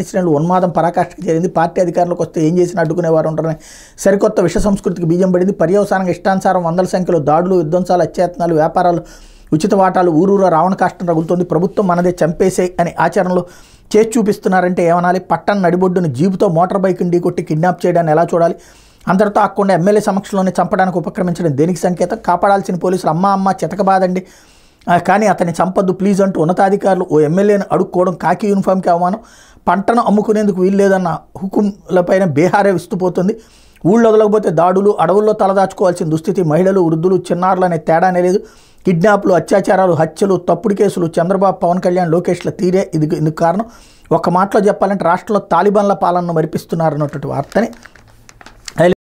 party శ్రేణులు ఉన్మాదం పరాకాష్ఠకు చేరింది party అధికారులకు వస్తే ఏం చేసినా అడ్డుకునేవారు ఉంటారని సరికొత్త విష సంస్కృతికి బీజం పడింది పర్యవసానంగా ఇష్టానుసారం వందల సంఖ్యలో దాడులు విధ్వంసాలు అత్యాత్నాలు వ్యాపారాలు ఉచిత వాటాలు ఊరూర రావణ కాష్టం రగులుతోంది ప్రభుత్వం మనదే చంపేసే అనే ఆచరణలో చేసి చూపిస్తున్నారంటే ఏమనాలి పట్టణ నడిబొడ్డును జీపుతో మోటార్ బైక్ ఢీకొట్టి కొట్టి కిడ్నాప్ చేయడాన్ని ఎలా చూడాలి అందరితో అక్కకుండా ఎమ్మెల్యే సమక్షంలోనే చంపడానికి ఉపక్రమించడం దేనికి సంకేతం కాపాడాల్సిన పోలీసులు అమ్మ అమ్మ చితకబాదండి కానీ అతన్ని చంపద్దు ప్లీజ్ అంటూ ఉన్నతాధికారులు ఓ ఎమ్మెల్యేని అడుక్కోవడం కాకి యూనిఫామ్కి అవమానం పంటను అమ్ముకునేందుకు వీల్లేదన్న హుకుంలపైన బీహారే విస్తుపోతుంది ఊళ్ళో వదలకపోతే దాడులు అడవుల్లో తలదాచుకోవాల్సిన దుస్థితి మహిళలు వృద్ధులు చిన్నారులు అనే తేడా లేదు కిడ్నాప్లు అత్యాచారాలు హత్యలు తప్పుడు కేసులు చంద్రబాబు పవన్ కళ్యాణ్ లోకేష్ల తీరే ఇది ఇందుకు కారణం ఒక మాటలో చెప్పాలంటే రాష్ట్రంలో తాలిబాన్ల పాలనను మరిపిస్తున్నారన్నటువంటి వార్తని